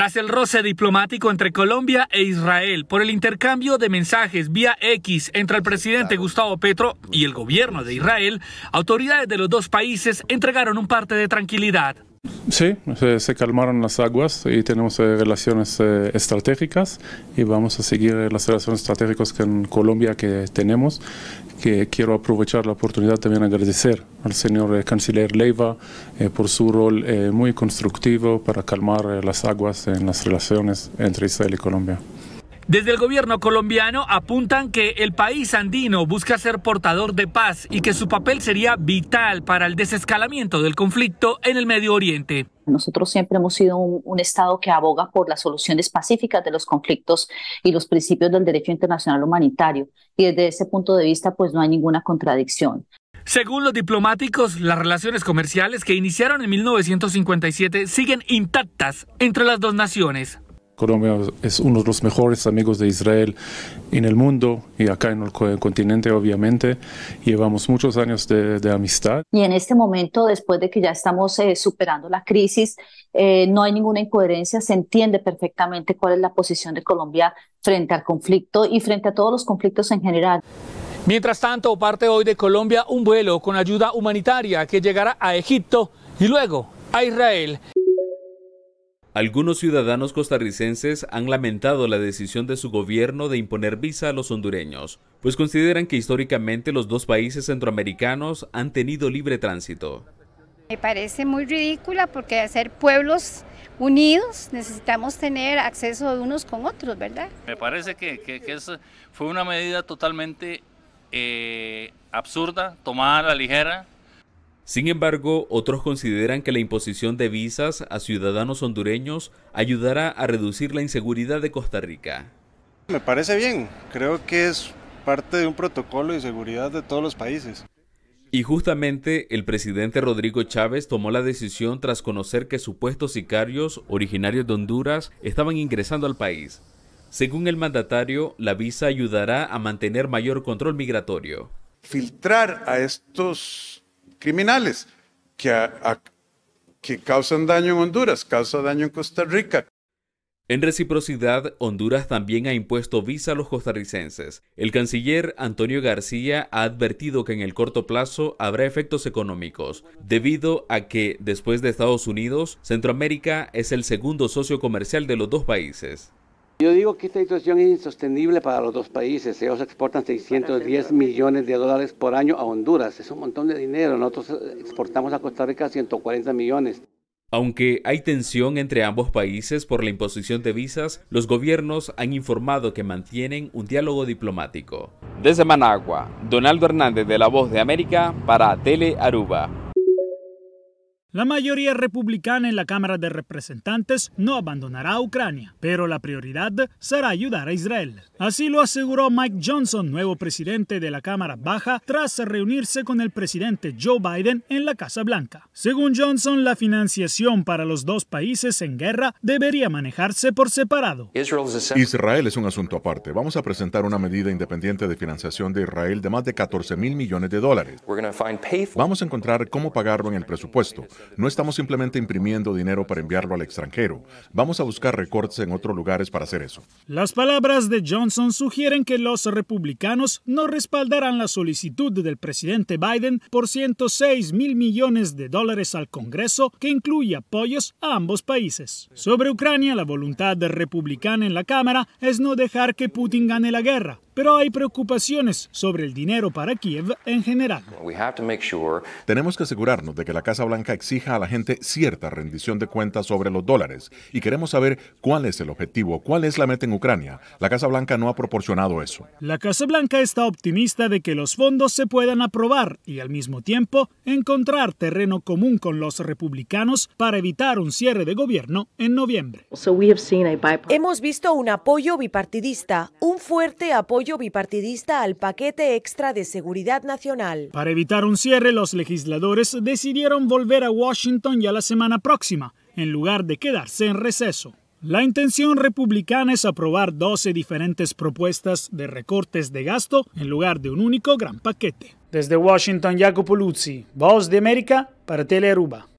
Tras el roce diplomático entre Colombia e Israel por el intercambio de mensajes vía X entre el presidente Gustavo Petro y el gobierno de Israel, autoridades de los dos países entregaron un parte de tranquilidad. Sí, se, calmaron las aguas y tenemos eh, relaciones eh, estratégicas y vamos a seguir eh, las relaciones estratégicas en Colombia que tenemos, que quiero aprovechar la oportunidad también agradecer al señor canciller Leiva por su rol muy constructivo para calmar las aguas en las relaciones entre Israel y Colombia. Desde el gobierno colombiano apuntan que el país andino busca ser portador de paz y que su papel sería vital para el desescalamiento del conflicto en el Medio Oriente. Nosotros siempre hemos sido un, Estado que aboga por las soluciones pacíficas de los conflictos y los principios del derecho internacional humanitario. Y desde ese punto de vista, pues no hay ninguna contradicción. Según los diplomáticos, las relaciones comerciales que iniciaron en 1957 siguen intactas entre las dos naciones. Colombia es uno de los mejores amigos de Israel en el mundo y acá en el continente, obviamente. Llevamos muchos años de, amistad. Y en este momento, después de que ya estamos eh, superando la crisis, eh, no hay ninguna incoherencia. Se entiende perfectamente cuál es la posición de Colombia frente al conflicto y frente a todos los conflictos en general. Mientras tanto, parte hoy de Colombia un vuelo con ayuda humanitaria que llegará a Egipto y luego a Israel. Algunos ciudadanos costarricenses han lamentado la decisión de su gobierno de imponer visa a los hondureños, pues consideran que históricamente los dos países centroamericanos han tenido libre tránsito. Me parece muy ridícula porque hacer ser pueblos unidos necesitamos tener acceso de unos con otros, ¿verdad? Me parece que, que, fue una medida totalmente eh, absurda, tomada a la ligera, sin embargo, otros consideran que la imposición de visas a ciudadanos hondureños ayudará a reducir la inseguridad de Costa Rica. Me parece bien, creo que es parte de un protocolo de seguridad de todos los países. Y justamente el presidente Rodrigo Chávez tomó la decisión tras conocer que supuestos sicarios originarios de Honduras estaban ingresando al país. Según el mandatario, la visa ayudará a mantener mayor control migratorio. Filtrar a estos criminales que, que causan daño en Honduras, causa daño en Costa Rica. En reciprocidad, Honduras también ha impuesto visa a los costarricenses. El canciller Antonio García ha advertido que en el corto plazo habrá efectos económicos, debido a que, después de Estados Unidos, Centroamérica es el segundo socio comercial de los dos países. Yo digo que esta situación es insostenible para los dos países. Ellos ¿eh? exportan 610 millones de dólares por año a Honduras. Es un montón de dinero. Nosotros eh, exportamos a Costa Rica 140 millones. Aunque hay tensión entre ambos países por la imposición de visas, los gobiernos han informado que mantienen un diálogo diplomático. Desde Managua, Donaldo Hernández de La Voz de América para Tele Aruba. La mayoría republicana en la Cámara de Representantes no abandonará a Ucrania, pero la prioridad será ayudar a Israel. Así lo aseguró Mike Johnson, nuevo presidente de la Cámara Baja, tras reunirse con el presidente Joe Biden en la Casa Blanca. Según Johnson, la financiación para los dos países en guerra debería manejarse por separado. Israel es un asunto aparte. Vamos a presentar una medida independiente de financiación de Israel de más de 14 mil millones de dólares. Vamos a encontrar cómo pagarlo en el presupuesto. No estamos simplemente imprimiendo dinero para enviarlo al extranjero. Vamos a buscar recortes en otros lugares para hacer eso. Las palabras de Johnson sugieren que los republicanos no respaldarán la solicitud del presidente Biden por 106 mil millones de dólares al Congreso, que incluye apoyos a ambos países. Sobre Ucrania, la voluntad republicano en la Cámara es no dejar que Putin gane la guerra, pero hay preocupaciones sobre el dinero para Kiev en general. Tenemos que asegurarnos de que la Casa Blanca exija a la gente cierta rendición de cuentas sobre los dólares y queremos saber cuál es el objetivo, cuál es la meta en Ucrania. La Casa Blanca no ha proporcionado eso. La Casa Blanca está optimista de que los fondos se puedan aprobar y al mismo tiempo encontrar terreno común con los republicanos para evitar un cierre de gobierno en noviembre. Hemos visto un apoyo bipartidista, un fuerte apoyo bipartidista al paquete extra de seguridad nacional. Para evitar un cierre, los legisladores decidieron volver a Washington ya la semana próxima, en lugar de quedarse en receso. La intención republicana es aprobar 12 diferentes propuestas de recortes de gasto en lugar de un único gran paquete. Desde Washington, Jacopo Luzzi, Voz de América para Teleruba.